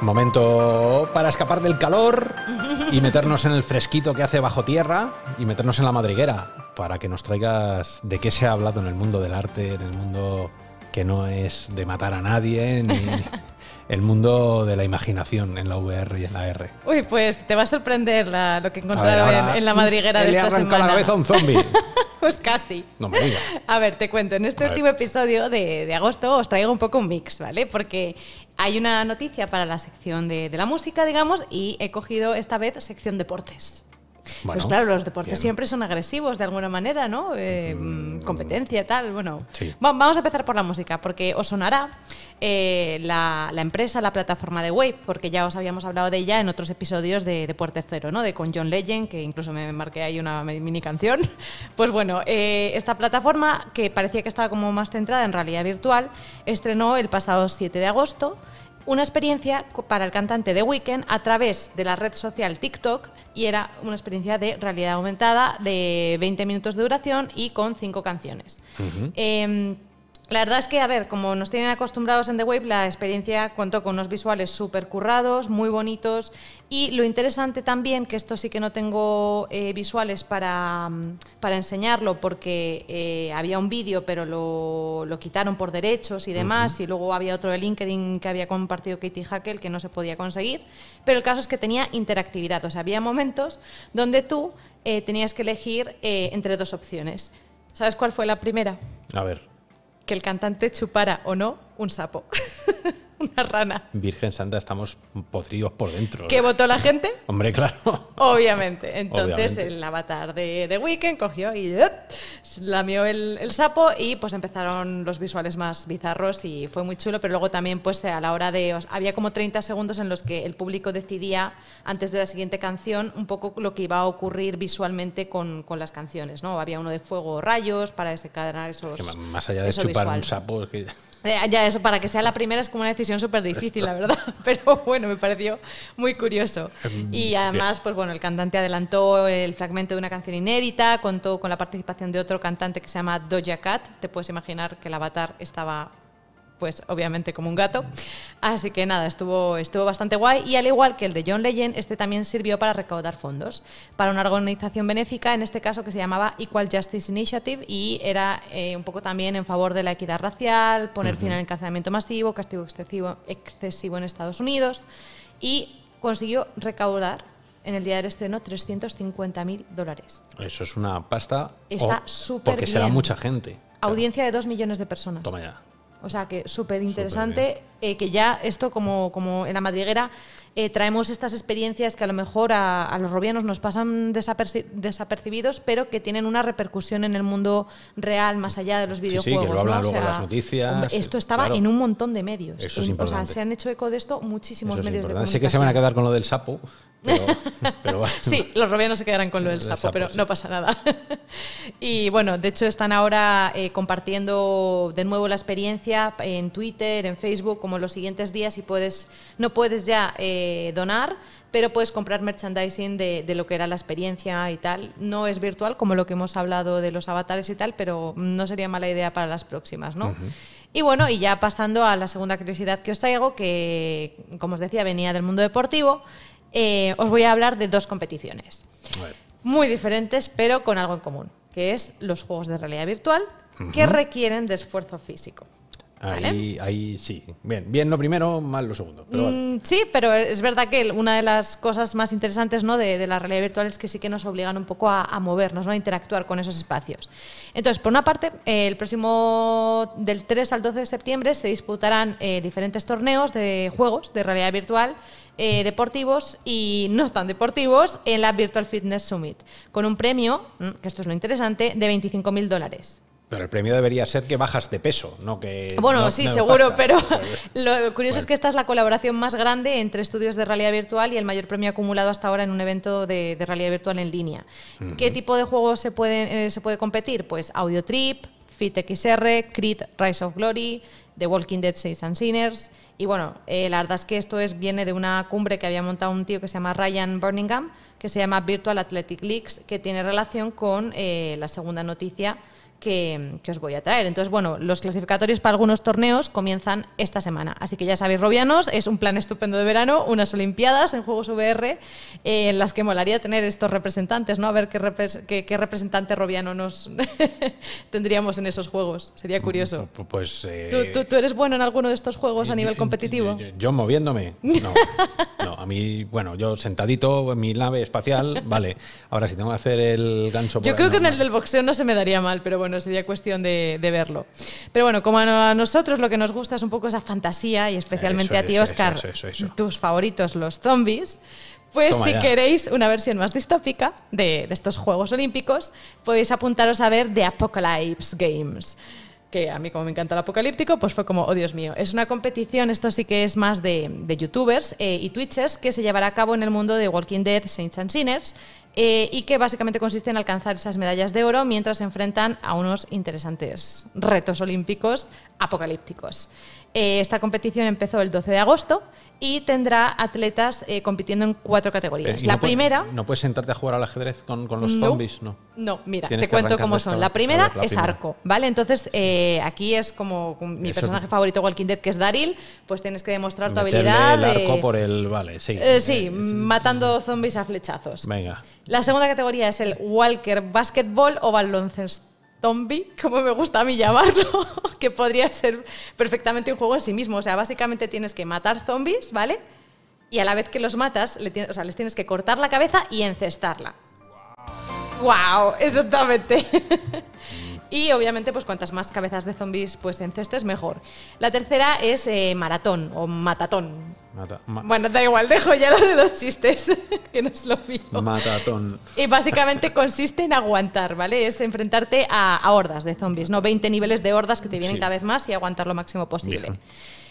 Momento para escapar del calor y meternos en el fresquito que hace bajo tierra y meternos en la madriguera para que nos traigas de qué se ha hablado en el mundo del arte, en el mundo que no es de matar a nadie, ni el mundo de la imaginación en la VR y en la R. Uy, pues te va a sorprender lo que encontraron en, la madriguera de esta semana. Le la cabeza un zombie. Pues casi. No me digas. A ver, te cuento. En este último episodio de, de, agosto os traigo un poco un mix, ¿vale? Porque hay una noticia para la sección de, de la música, digamos, y he cogido esta vez sección deportes pues claro, los deportes siempre son agresivos de alguna manera, ¿no? Eh, mm. Competencia, tal. Bueno, vamos a empezar por la música, porque os sonará eh, la, la, empresa, la plataforma de Wave, porque ya os habíamos hablado de ella en otros episodios de Deporte Cero, ¿no? De con John Legend, que incluso me marqué ahí una mini canción. Pues bueno, eh, esta plataforma, que parecía que estaba como más centrada en realidad virtual, estrenó el pasado 7 de agosto una experiencia para el cantante de Weekend a través de la red social TikTok y era una experiencia de realidad aumentada de 20 minutos de duración y con cinco canciones. La verdad es que, a ver, como nos tienen acostumbrados en The Wave, la experiencia contó con unos visuales súper currados, muy bonitos. Y lo interesante también, que esto sí que no tengo eh, visuales para, mm, para, enseñarlo, porque eh, había un vídeo, pero lo, lo, quitaron por derechos y demás. Y luego había otro de LinkedIn que había compartido Katie Hackel que no se podía conseguir. Pero el caso es que tenía interactividad. O sea, había momentos donde tú eh, tenías que elegir entre dos opciones. ¿Sabes cuál fue la primera? A ver que el cantante chupara o no un sapo. una rana. Virgen Santa, estamos podridos por dentro. ¿Qué ¿eh? votó la gente? Hombre, claro. Obviamente. Entonces, el avatar de, de Weekend cogió y eh, lamió el, sapo y pues empezaron los visuales más bizarros y fue muy chulo, pero luego también pues a la hora de... había como 30 segundos en los que el público decidía, antes de la siguiente canción, un poco lo que iba a ocurrir visualmente con, las canciones, ¿no? Había uno de fuego o rayos para desencadenar esos... más allá de chupar un sapo... Eh, ya eso, para que sea la primera es como una decisión súper difícil, la verdad, pero bueno, me pareció muy curioso. Em, y además, pues bueno, el cantante adelantó el fragmento de una canción inédita, contó con la participación de otro cantante que se llama Doja Cat, te puedes imaginar que el avatar estaba pues obviamente como un gato. Así que nada, estuvo, estuvo bastante guay. Y al igual que el de John Legend, este también sirvió para recaudar fondos para una organización benéfica, en este caso que se llamaba Equal Justice Initiative y era eh, un poco también en favor de la equidad racial, poner fin al encarcelamiento masivo, castigo excesivo, excesivo en Estados Unidos y consiguió recaudar en el día del estreno 350.000 dólares. Eso es una pasta. Está súper Porque será mucha gente. Audiencia de 2 millones de personas. Toma ya. O sea que súper interesante eh, que ya esto, como, como en la madriguera, eh, traemos estas experiencias que a lo mejor a, los robianos nos pasan desapercibidos, pero que tienen una repercusión en el mundo real, más allá de los videojuegos. las noticias. Esto estaba en un montón de medios. o sea, se han hecho eco de esto muchísimos medios de comunicación. Sé que se van a quedar con lo del sapo. Sí, los robianos se quedarán con lo del sapo, pero no pasa nada. y bueno, de hecho están ahora eh, compartiendo de nuevo la experiencia en Twitter, en Facebook, como los siguientes días y puedes, no puedes ya eh, donar, pero puedes comprar merchandising de, lo que era la experiencia y tal. No es virtual como lo que hemos hablado de los avatares y tal, pero no sería mala idea para las próximas, ¿no? Y bueno, y ya pasando a la segunda curiosidad que os traigo, que como os decía venía del mundo deportivo, eh, os voy a hablar de dos competiciones. Muy diferentes, pero con algo en común, que es los juegos de realidad virtual, que requieren de esfuerzo físico. Ahí, sí. Bien, bien lo primero, mal lo segundo. Mm, sí, pero es verdad que una de las cosas más interesantes ¿no? de, la realidad virtual es que sí que nos obligan un poco a, movernos, a interactuar con esos espacios. Entonces, por una parte, eh, el próximo del 3 al 12 de septiembre se disputarán eh, diferentes torneos de juegos de realidad virtual eh, deportivos y no tan deportivos en la Virtual Fitness Summit, con un premio, mm, que esto es lo interesante, de 25.000 dólares. Pero el premio debería ser que bajas de peso, no que. Bueno, sí, seguro, pero pues, lo curioso es que esta es la colaboración más grande entre estudios de realidad virtual y el mayor premio acumulado hasta ahora en un evento de, realidad virtual en línea. ¿Qué tipo de juegos se, pueden, eh, se puede competir? Pues Audio Trip, Fit Creed Rise of Glory, The Walking Dead Saints and Sinners. Y bueno, eh, la verdad es que esto es, viene de una cumbre que había montado un tío que se llama Ryan Birmingham, que se llama Virtual Athletic Leagues, que tiene relación con eh, la segunda noticia que, os voy a traer. Entonces, bueno, los clasificatorios para algunos torneos comienzan esta semana. Así que ya sabéis, Robianos, es un plan estupendo de verano, unas Olimpiadas en Juegos VR, eh, en las que molaría tener estos representantes, ¿no? A ver qué, representante robiano nos tendríamos en esos juegos. Sería curioso. Mm, pues. Eh, ¿Tú, eres bueno en alguno de estos juegos a nivel competitivo? Yo, moviéndome. No. A mí, bueno, yo sentadito en mi nave espacial, vale. Ahora, si tengo que hacer el gancho. Yo creo que en el del boxeo no se me daría mal, pero bueno bueno, sería cuestión de, verlo. Pero bueno, como a nosotros lo que nos gusta es un poco esa fantasía y especialmente a ti, Oscar, tus favoritos, los zombies. Pues si queréis una versión más distópica de, estos Juegos Olímpicos, podéis apuntaros a ver The Apocalypse Games, que a mí como me encanta el apocalíptico, pues fue como, oh Dios mío, es una competición, esto sí que es más de, youtubers eh, y twitchers, que se llevará a cabo en el mundo de Walking Dead, Saints and Sinners, eh, y que básicamente consiste en alcanzar esas medallas de oro mientras se enfrentan a unos interesantes retos olímpicos apocalípticos. Eh, esta competición empezó el 12 de agosto y tendrá atletas eh, compitiendo en cuatro categorías. la primera... no puedes sentarte a jugar al ajedrez con, los zombies, ¿no? No, mira, te cuento cómo son. La primera es arco, ¿vale? Entonces, aquí es como mi personaje favorito Walking Dead, que es Daryl, pues tienes que demostrar tu habilidad... por el... Vale, sí. sí, matando zombies a flechazos. Venga. La segunda categoría es el Walker Basketball o Zombie, como me gusta a mí llamarlo, que podría ser perfectamente un juego en sí mismo. O sea, básicamente tienes que matar zombies, ¿vale? Y a la vez que los matas, o sea, les tienes que cortar la cabeza y encestarla. ¡Wow! Exactamente. y obviamente, pues cuantas más cabezas de zombies pues encestes, mejor. La tercera es eh, maratón o matatón, bueno, da igual, dejo ya lo de los chistes, que no es lo mío. Matatón. Y básicamente consiste en aguantar, ¿vale? Es enfrentarte a, hordas de zombies, ¿no? 20 niveles de hordas que te vienen cada vez más y aguantar lo máximo posible.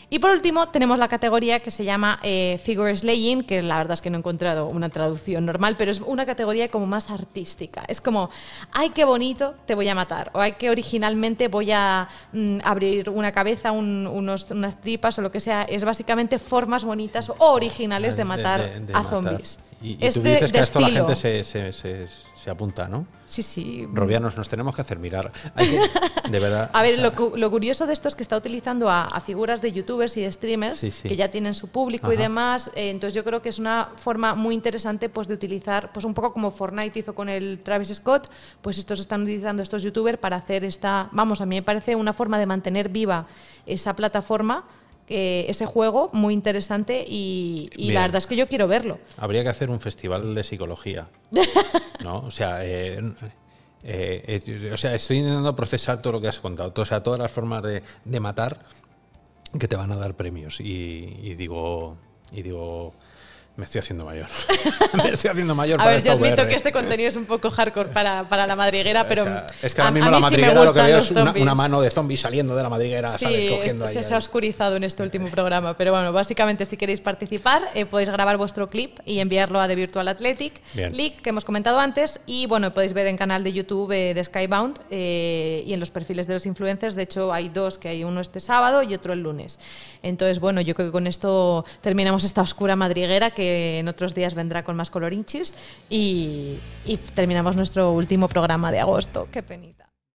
Y por último, tenemos la categoría que se llama eh, Figure Slaying, que la verdad es que no he encontrado una traducción normal, pero es una categoría como más artística. Es como, ay, qué bonito, te voy a matar. O ay, que originalmente voy a mm, abrir una cabeza, unos, unas tripas o lo que sea. Es básicamente formas bonitas o originales ah, de matar a zombies. Y, tú dices que a esto la gente se, se, se, apunta, ¿no? Sí, sí. Robianos, nos tenemos que hacer mirar. de verdad. a ver, lo, lo, curioso de esto es que está utilizando a, figuras de youtubers y de streamers que ya tienen su público y demás. Eh, entonces yo creo que es una forma muy interesante pues, de utilizar, pues un poco como Fortnite hizo con el Travis Scott, pues estos están utilizando estos youtubers para hacer esta, vamos, a mí me parece una forma de mantener viva esa plataforma eh, ese juego muy interesante y, la verdad es que yo quiero verlo. Habría que hacer un festival de psicología. ¿no? O sea, eh, eh, o sea, estoy intentando procesar todo lo que has contado, o sea, todas las formas de, matar que te van a dar premios. y digo, y digo, me estoy haciendo mayor. me estoy haciendo mayor. a ver, yo admito que este contenido es un poco hardcore para, la madriguera, pero. es que a, mí la madriguera que es una, mano de zombies saliendo de la madriguera, sí, se, ha oscurizado en este último programa, pero bueno, básicamente si queréis participar, eh, podéis grabar vuestro clip y enviarlo a The Virtual Athletic link que hemos comentado antes, y bueno, podéis ver en canal de YouTube eh, de Skybound eh, y en los perfiles de los influencers. De hecho, hay dos, que hay uno este sábado y otro el lunes. Entonces, bueno, yo creo que con esto terminamos esta oscura madriguera que eh, en otros días vendrá con más colorinchis y, y terminamos nuestro último programa de agosto. Qué penita.